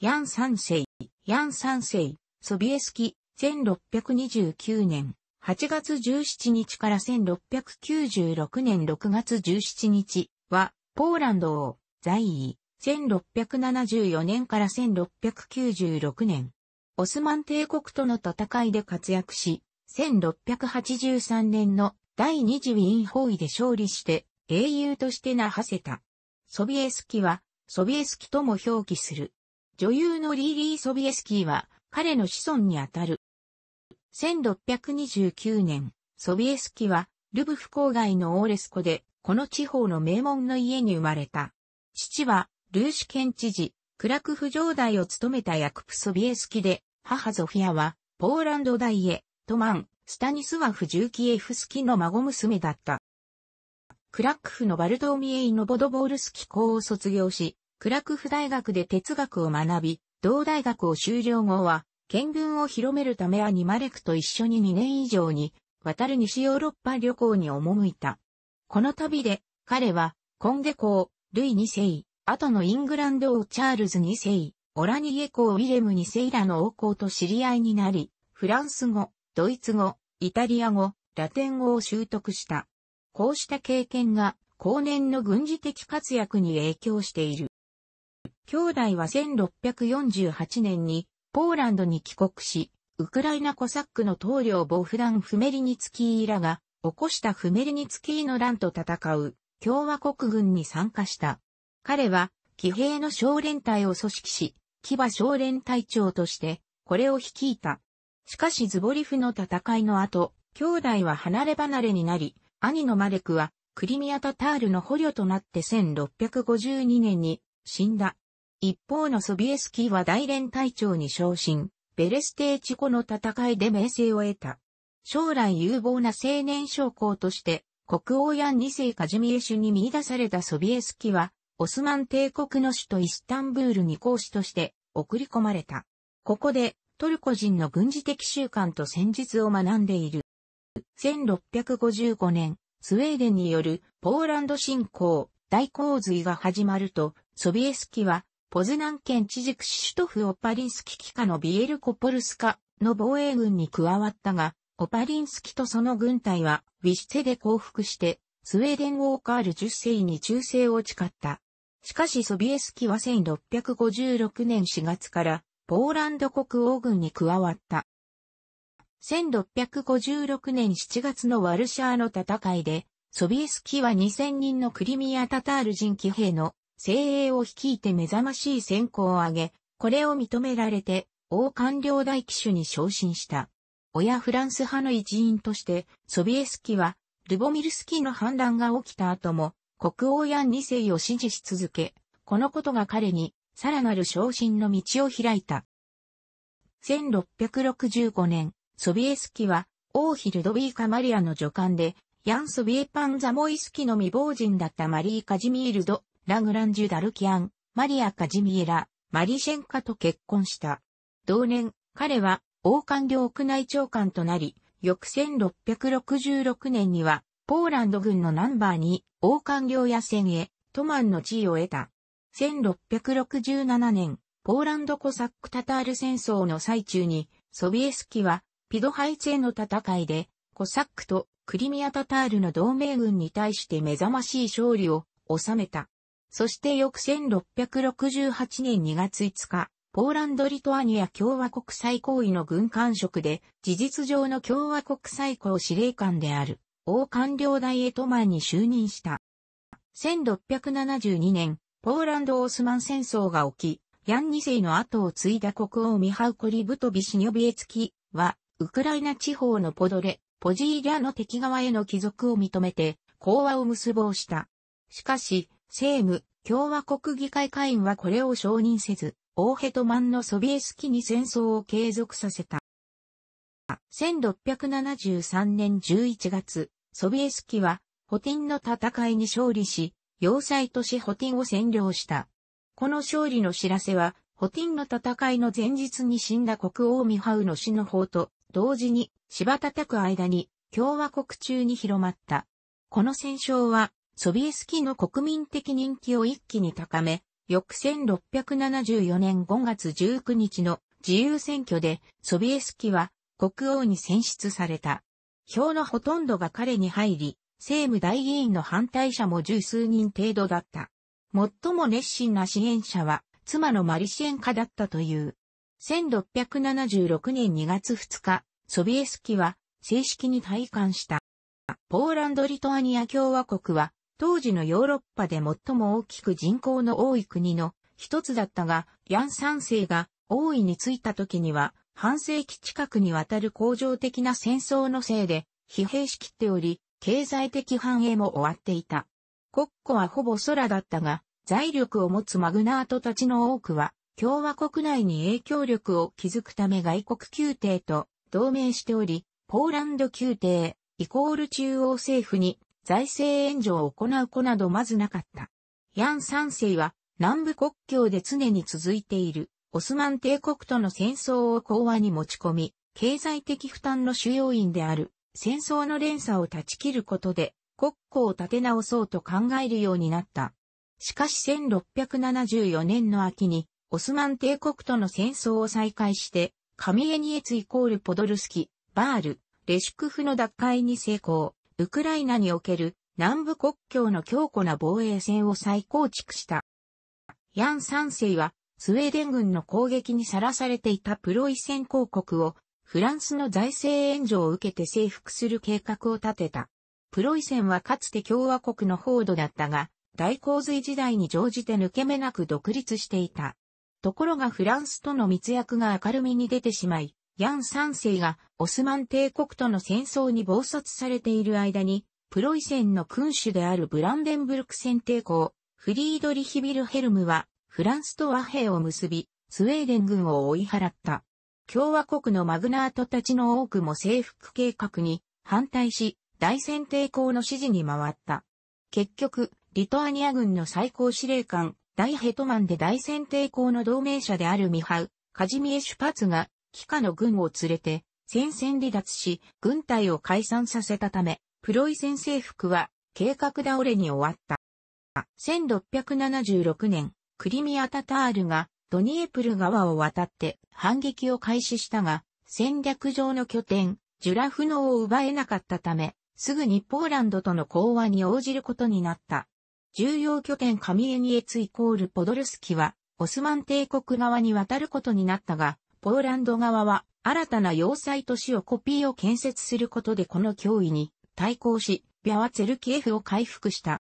ヤン三世、ヤン三世、ソビエスキ、1629年8月17日から1696年6月17日は、ポーランドを在位、1674年から1696年、オスマン帝国との戦いで活躍し、1683年の第二次ウィーン包囲で勝利して英雄として名馳せた。ソビエスキは、ソビエスキとも表記する。女優のリーリー・ソビエスキーは、彼の子孫にあたる。1629年、ソビエスキーは、ルブフ郊外のオーレスコで、この地方の名門の家に生まれた。父は、ルーシ県知事、クラクフ城代を務めたヤクプ・ソビエスキーで、母ゾフィアは、ポーランド大へ、トマン、スタニスワフ・ジューキエフスキーの孫娘だった。クラクフのバルトーミエイ・ノボドボールスキ校を卒業し、クラクフ大学で哲学を学び、同大学を修了後は、見聞を広めるためアニマレクと一緒に2年以上に、渡る西ヨーロッパ旅行に赴いた。この旅で、彼は、コンデ公、ルイ2世、後のイングランド王チャールズ2世、オラニエ公ウィレム2世らの王公と知り合いになり、フランス語、ドイツ語、イタリア語、ラテン語を習得した。こうした経験が、後年の軍事的活躍に影響している。兄弟は1648年にポーランドに帰国し、ウクライナコサックの統領ボフダン・フメリニツキーらが起こしたフメリニツキーの乱と戦う共和国軍に参加した。彼は騎兵の少連隊を組織し、騎馬少連隊長としてこれを率いた。しかしズボリフの戦いの後、兄弟は離れ離れになり、兄のマレクはクリミアタタールの捕虜となって1652年に死んだ。一方のソビエスキーは大連隊長に昇進、ベレステーチコの戦いで名声を得た。将来有望な青年将校として、国王や二世カジミエシュに見出されたソビエスキーは、オスマン帝国の首都イスタンブールに講師として送り込まれた。ここで、トルコ人の軍事的習慣と戦術を学んでいる。1655年、スウェーデンによるポーランド侵攻、大洪水が始まると、ソビエスキはポズナン県知事クシュトフ・オパリンスキ機下のビエルコポルスカの防衛軍に加わったが、オパリンスキとその軍隊はウィシテツェで降伏して、スウェーデン・ウォーカール10世に忠誠を誓った。しかしソビエスキは1656年4月からポーランド国王軍に加わった。1656年7月のワルシャーの戦いで、ソビエスキは2000人のクリミア・タタール人騎兵の精鋭を率いて目覚ましい戦功を挙げ、これを認められて、王官僚大騎手に昇進した。親フランス派の一員として、ソビエスキは、ルボミルスキの反乱が起きた後も、国王ヤン世を支持し続け、このことが彼に、さらなる昇進の道を開いた。1665年、ソビエスキは、王妃ルドビーカ・マリアの助官で、ヤン・ソビエパン・ザモイスキの未亡人だったマリー・カジミール・ド・ラグランジュ・ダルキアン、マリア・カジミエラ、マリシェンカと結婚した。同年、彼は王冠領区内長官となり、翌1666年には、ポーランド軍のナンバーに王冠領野戦へ、トマンの地位を得た。1667年、ポーランドコサック・タタール戦争の最中に、ソビエスキは、ピドハイツへの戦いで、コサックとクリミア・タタールの同盟軍に対して目覚ましい勝利を収めた。そして翌1668年2月5日、ポーランド・リトアニア共和国最高位の軍官職で、事実上の共和国最高司令官である、王官僚大エトマンに就任した。1672年、ポーランド・オースマン戦争が起き、ヤン二世の後を継いだ国王ミハウコリ・ブトビシニョビエツキは、ウクライナ地方のポドレ、ポジーリャの敵側への帰属を認めて、講和を結ぼうした。しかし、政務、共和国議会会員はこれを承認せず、オーヘトマンのソビエスキに戦争を継続させた。1673年11月、ソビエスキは、ホティンの戦いに勝利し、要塞都市ホティンを占領した。この勝利の知らせは、ホティンの戦いの前日に死んだ国王ミハウの死の方と、同時に、芝叩く間に、共和国中に広まった。この戦勝は、ソビエスキの国民的人気を一気に高め、翌1674年5月19日の自由選挙でソビエスキは国王に選出された。票のほとんどが彼に入り、政務大議員の反対者も十数人程度だった。最も熱心な支援者は妻のマリシ援ンカだったという。1676年2月2日、ソビエスキは正式に退官した。ポーランド・リトアニア共和国は当時のヨーロッパで最も大きく人口の多い国の一つだったが、ヤン三世が王位に就いた時には、半世紀近くにわたる恒常的な戦争のせいで、疲弊しきっており、経済的繁栄も終わっていた。国庫はほぼ空だったが、財力を持つマグナートたちの多くは、共和国内に影響力を築くため外国宮廷と同盟しており、ポーランド宮廷、イコール中央政府に財政援助を行う子などまずなかった。ヤン三世は南部国境で常に続いているオスマン帝国との戦争を講和に持ち込み、経済的負担の主要因である戦争の連鎖を断ち切ることで国交を立て直そうと考えるようになった。しかし1674年の秋にオスマン帝国との戦争を再開して、カミエニエツイコールポドルスキ、バール、レシュクフの奪回に成功。ウクライナにおける南部国境の強固な防衛線を再構築した。ヤン三世は、スウェーデン軍の攻撃にさらされていたプロイセン公国を、フランスの財政援助を受けて征服する計画を立てた。プロイセンはかつて共和国の報道だったが、大洪水時代に乗じて抜け目なく独立していた。ところがフランスとの密約が明るみに出てしまい、ヤン三世がオスマン帝国との戦争に暴殺されている間に、プロイセンの君主であるブランデンブルク戦帝国、フリードリヒビルヘルムは、フランスと和平を結び、スウェーデン軍を追い払った。共和国のマグナートたちの多くも征服計画に反対し、大戦帝抗の支持に回った。結局、リトアニア軍の最高司令官、大ヘトマンで大戦帝抗の同盟者であるミハウ、カジミエシュパツが帰化の軍を連れて戦線離脱し、軍隊を解散させたため、プロイセン征服は計画倒れに終わった。1676年、クリミア・タタールがドニエプル川を渡って反撃を開始したが、戦略上の拠点、ジュラフノを奪えなかったため、すぐにポーランドとの講和に応じることになった。重要拠点カミエニエツイコールポドルスキは、オスマン帝国側に渡ることになったが、ポーランド側は新たな要塞都市をコピーを建設することでこの脅威に対抗し、ビャワツェルキエフを回復した。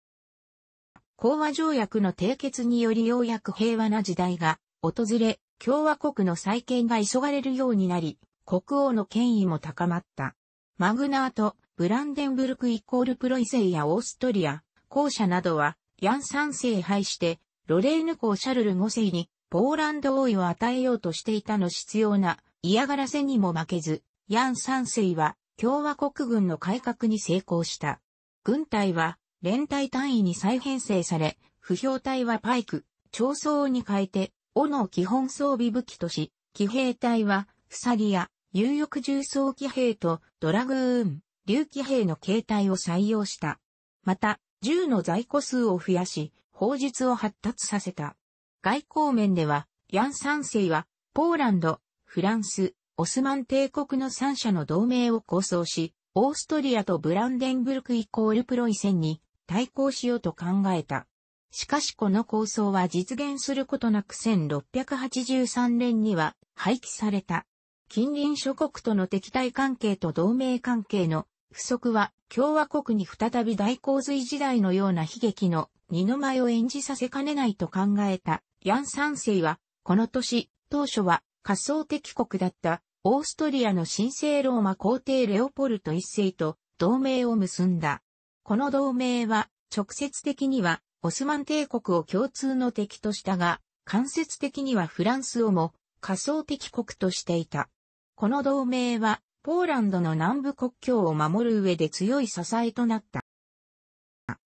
講和条約の締結によりようやく平和な時代が訪れ、共和国の再建が急がれるようになり、国王の権威も高まった。マグナート、ブランデンブルクイコールプロイセイやオーストリア、校舎などは、ヤン三世敗して、ロレーヌ公シャルル5世にポーランド王位を与えようとしていたの必要な嫌がらせにも負けず、ヤン三世は共和国軍の改革に成功した。軍隊は連隊単位に再編成され、不評隊はパイク、長層に変えて、斧を基本装備武器とし、騎兵隊は、フサリや、有力重装騎兵とドラグーン、竜騎兵の形態を採用した。また、銃の在庫数を増やし、砲術を発達させた。外交面では、ヤン3世は、ポーランド、フランス、オスマン帝国の3社の同盟を構想し、オーストリアとブランデンブルクイコールプロイセンに対抗しようと考えた。しかしこの構想は実現することなく1683年には廃棄された。近隣諸国との敵対関係と同盟関係の不足は共和国に再び大洪水時代のような悲劇の二の舞を演じさせかねないと考えたヤン三世は、この年、当初は、仮想敵国だった、オーストリアの神聖ローマ皇帝レオポルト一世と同盟を結んだ。この同盟は、直接的には、オスマン帝国を共通の敵としたが、間接的にはフランスをも仮想敵国としていた。この同盟は、ポーランドの南部国境を守る上で強い支えとなった。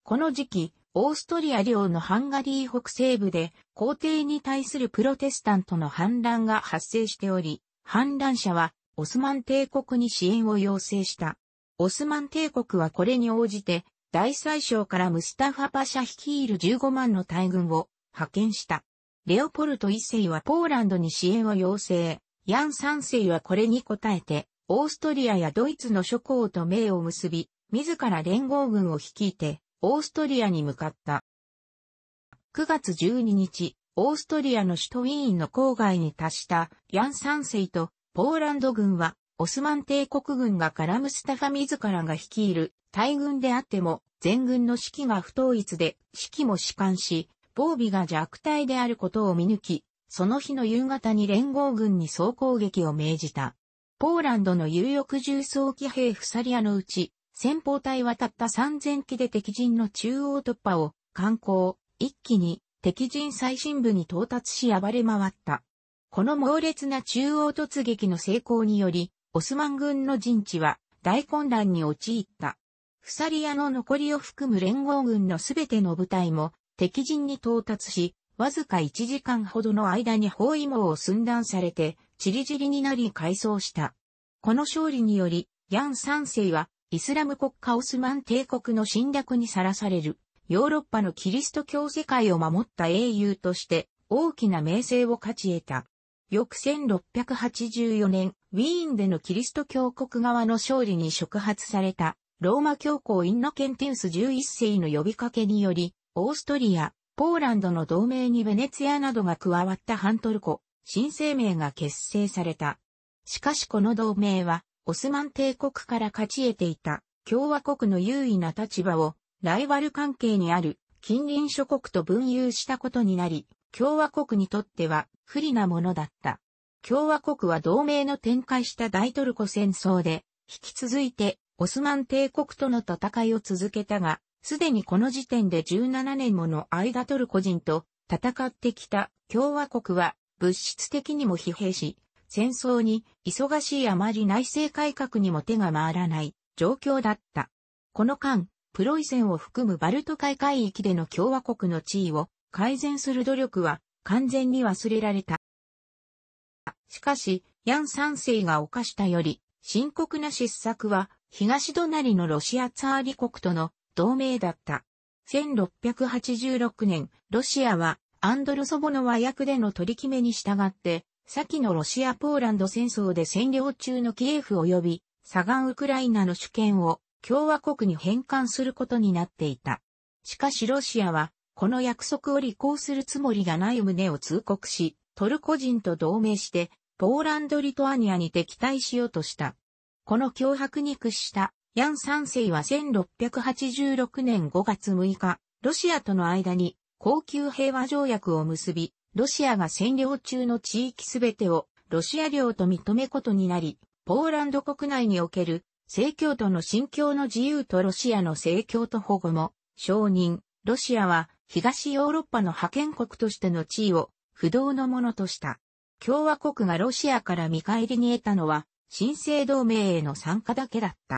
この時期、オーストリア領のハンガリー北西部で皇帝に対するプロテスタントの反乱が発生しており、反乱者はオスマン帝国に支援を要請した。オスマン帝国はこれに応じて、大宰相からムスタファパシャ率いる15万の大軍を派遣した。レオポルト一世はポーランドに支援を要請。ヤン三世はこれに応えて、オーストリアやドイツの諸侯と名を結び、自ら連合軍を率いて、オーストリアに向かった。9月12日、オーストリアの首都ウィーンの郊外に達したヤン三世とポーランド軍はオスマン帝国軍がカラムスタファ自らが率いる大軍であっても全軍の士気が不統一で士気も士官し防備が弱体であることを見抜きその日の夕方に連合軍に総攻撃を命じた。ポーランドの有力重装騎兵フサリアのうち先方隊はたった3000機で敵陣の中央突破を観光、一気に敵陣最深部に到達し暴れ回った。この猛烈な中央突撃の成功により、オスマン軍の陣地は大混乱に陥った。フサリアの残りを含む連合軍のすべての部隊も敵陣に到達し、わずか1時間ほどの間に包囲網を寸断されて、チリジリになり改装した。この勝利により、ヤン三世はイスラム国家オスマン帝国の侵略にさらされる、ヨーロッパのキリスト教世界を守った英雄として大きな名声を勝ち得た。翌1684年、ウィーンでのキリスト教国側の勝利に触発された、ローマ教皇インノケンテンス11世の呼びかけにより、オーストリア、ポーランドの同盟にベネツィアなどが加わったハントルコ、新生命が結成された。しかしこの同盟は、オスマン帝国から勝ち得ていた共和国の優位な立場をライバル関係にある近隣諸国と分有したことになり、共和国にとっては不利なものだった。共和国は同盟の展開した大トルコ戦争で、引き続いてオスマン帝国との戦いを続けたが、すでにこの時点で17年もの間トルコ人と戦ってきた共和国は物質的にも疲弊し、戦争に忙しいあまり内政改革にも手が回らない状況だった。この間、プロイセンを含むバルト海海域での共和国の地位を改善する努力は完全に忘れられた。しかし、ヤン三世が犯したより深刻な失策は東隣のロシアツァーリ国との同盟だった。1686年、ロシアはアンドルソボの和訳での取り決めに従って先のロシア・ポーランド戦争で占領中のキエフ及び、サガンウクライナの主権を共和国に返還することになっていた。しかしロシアは、この約束を履行するつもりがない旨を通告し、トルコ人と同盟して、ポーランド・リトアニアに敵対しようとした。この脅迫に屈したヤン三世は1686年5月6日、ロシアとの間に高級平和条約を結び、ロシアが占領中の地域すべてをロシア領と認めことになり、ポーランド国内における正教徒の信教の自由とロシアの正教徒保護も承認、ロシアは東ヨーロッパの派遣国としての地位を不動のものとした。共和国がロシアから見返りに得たのは新生同盟への参加だけだった。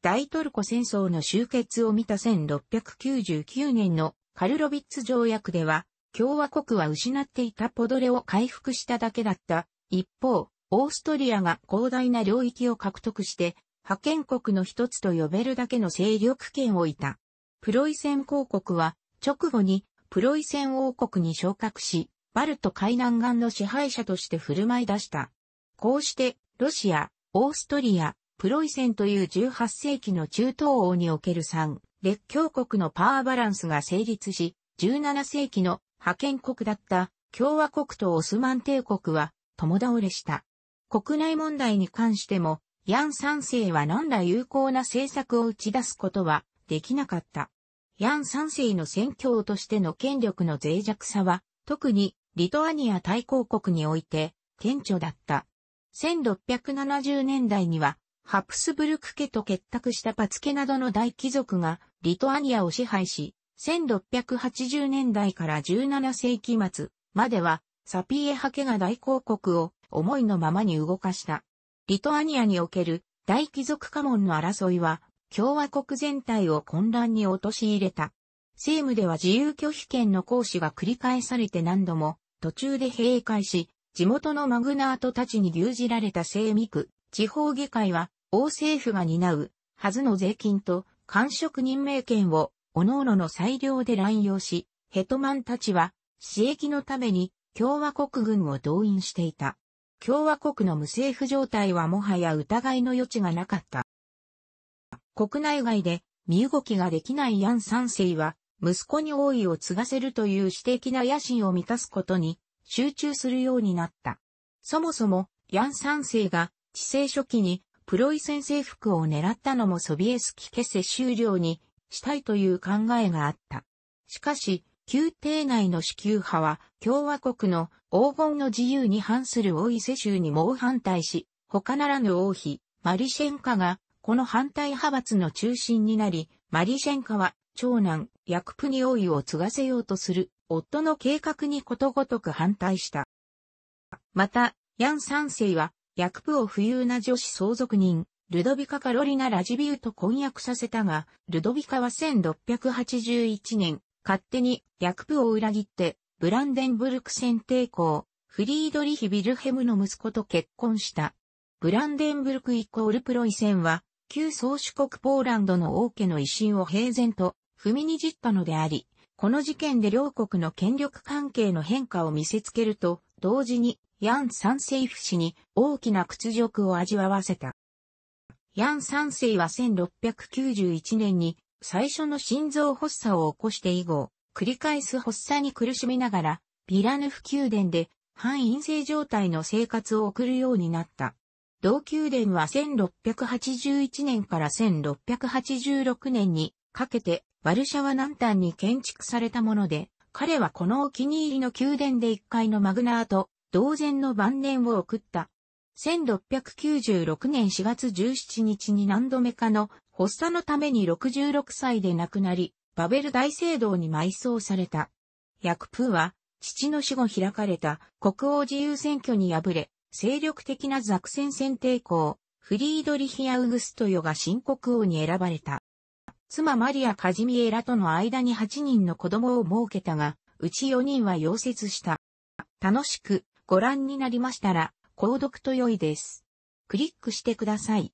大トルコ戦争の終結を見た1699年のカルロビッツ条約では、共和国は失っていたポドレを回復しただけだった。一方、オーストリアが広大な領域を獲得して、派遣国の一つと呼べるだけの勢力圏をいた。プロイセン公国は、直後にプロイセン王国に昇格し、バルト海南岸の支配者として振る舞い出した。こうして、ロシア、オーストリア、プロイセンという18世紀の中東王における3列強国のパワーバランスが成立し、17世紀の派遣国だった共和国とオスマン帝国は共倒れした。国内問題に関しても、ヤン三世は何ら有効な政策を打ち出すことはできなかった。ヤン三世の宣教としての権力の脆弱さは、特にリトアニア大公国において顕著だった。1670年代には、ハプスブルク家と結託したパツケなどの大貴族がリトアニアを支配し、1680年代から17世紀末まではサピエハケが大公国を思いのままに動かした。リトアニアにおける大貴族家紋の争いは共和国全体を混乱に陥れた。政務では自由拒否権の行使が繰り返されて何度も途中で閉会し、地元のマグナートたちに牛耳られた政務区、地方議会は王政府が担うはずの税金と官職任命権を各々の裁量で乱用し、ヘトマンたちは、私益のために共和国軍を動員していた。共和国の無政府状態はもはや疑いの余地がなかった。国内外で身動きができないヤン三世は、息子に王位を継がせるという私的な野心を満たすことに集中するようになった。そもそも、ヤン三世が治世初期にプロイセン征服を狙ったのもソビエスキケセ終了にしたいという考えがあった。しかし、宮廷内の支給派は共和国の黄金の自由に反する大位世襲に猛反対し、他ならぬ王妃、マリシェンカが、この反対派閥の中心になり、マリシェンカは、長男、ヤクプに王位を継がせようとする、夫の計画にことごとく反対した。また、ヤン三世は、ヤクプを不裕な女子相続人、ルドビカ・カロリナ・ラジビウと婚約させたが、ルドビカは1681年、勝手に役部を裏切って、ブランデンブルク選抵抗フリードリヒ・ビルヘムの息子と結婚した。ブランデンブルクイコールプロイセンは、旧宗主国ポーランドの王家の威信を平然と踏みにじったのであり、この事件で両国の権力関係の変化を見せつけると、同時にヤン・サンセイフ氏に大きな屈辱を味わわせた。ヤン三世は1691年に最初の心臓発作を起こして以後、繰り返す発作に苦しみながら、ビラヌフ宮殿で半陰性状態の生活を送るようになった。同宮殿は1681年から1686年にかけてワルシャワ南端に建築されたもので、彼はこのお気に入りの宮殿で1階のマグナーと同然の晩年を送った。1696年4月17日に何度目かの発作のために66歳で亡くなり、バベル大聖堂に埋葬された。ヤクプーは、父の死後開かれた国王自由選挙に敗れ、精力的なザクセ戦選定校、フリードリヒア・ウグストヨが新国王に選ばれた。妻マリア・カジミエラとの間に8人の子供を設けたが、うち4人は溶接した。楽しくご覧になりましたら、購読と良いです。クリックしてください。